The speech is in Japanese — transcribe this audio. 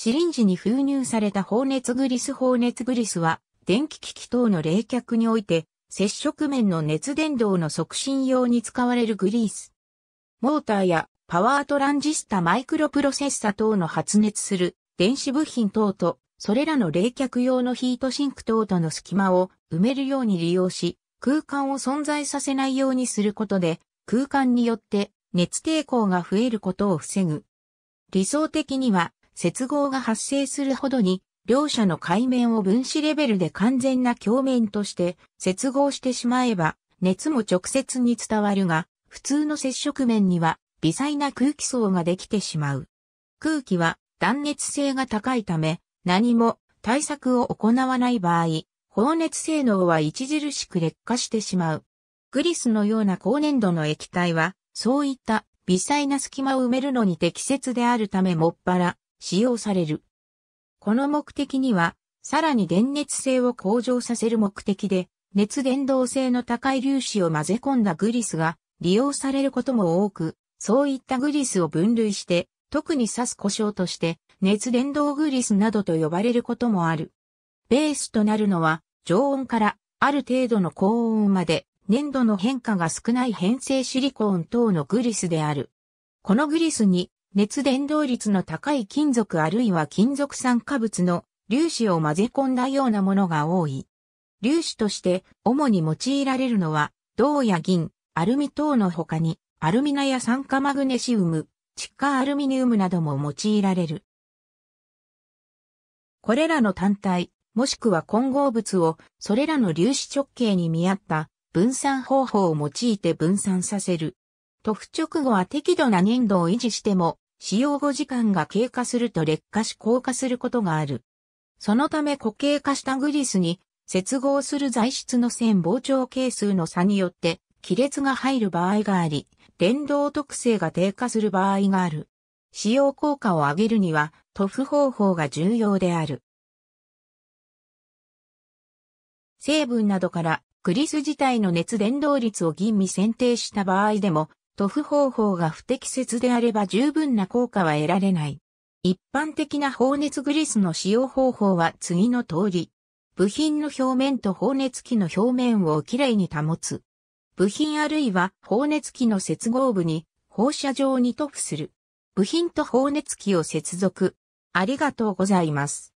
シリンジに封入された放熱グリス放熱グリスは、電気機器等の冷却において、接触面の熱伝導の促進用に使われるグリース。モーターやパワートランジスタマイクロプロセッサ等の発熱する電子部品等と、それらの冷却用のヒートシンク等との隙間を埋めるように利用し、空間を存在させないようにすることで、空間によって熱抵抗が増えることを防ぐ。理想的には接合が発生するほどに、両者の界面を分子レベルで完全な鏡面として接合してしまえば、熱も直接に伝わるが、普通の接触面には微細な空気層ができてしまう。空気は断熱性が高いため、何も対策を行わない場合、放熱性能は著しく劣化してしまう。グリスのような高粘度の液体は、そういった微細な隙間を埋めるのに適切であるためもっぱら、使用される。この目的には、さらに電熱性を向上させる目的で、熱伝導性の高い粒子を混ぜ込んだグリスが利用されることも多く、そういったグリスを分類して、特に刺す故障として、熱伝導グリスなどと呼ばれることもある。ベースとなるのは、常温からある程度の高温まで、粘土の変化が少ない変性シリコーン等のグリスである。このグリスに熱伝導率の高い金属あるいは金属酸化物の粒子を混ぜ込んだようなものが多い。粒子として主に用いられるのは銅や銀、アルミ等の他にアルミナや酸化マグネシウム、窒化アルミニウムなども用いられる。これらの単体、もしくは混合物をそれらの粒子直径に見合った分散方法を用いて分散させる。塗布直後は適度な粘度を維持しても使用後時間が経過すると劣化し硬化することがある。そのため固形化したグリスに接合する材質の線膨張係数の差によって亀裂が入る場合があり、電動特性が低下する場合がある。使用効果を上げるには塗布方法が重要である。成分などからグリス自体の熱伝導率を吟味選定した場合でも塗布方法が不適切であれば十分な効果は得られない。一般的な放熱グリスの使用方法は次の通り。部品の表面と放熱器の表面をきれいに保つ。部品あるいは放熱器の接合部に放射状に塗布する。部品と放熱器を接続。ありがとうございます。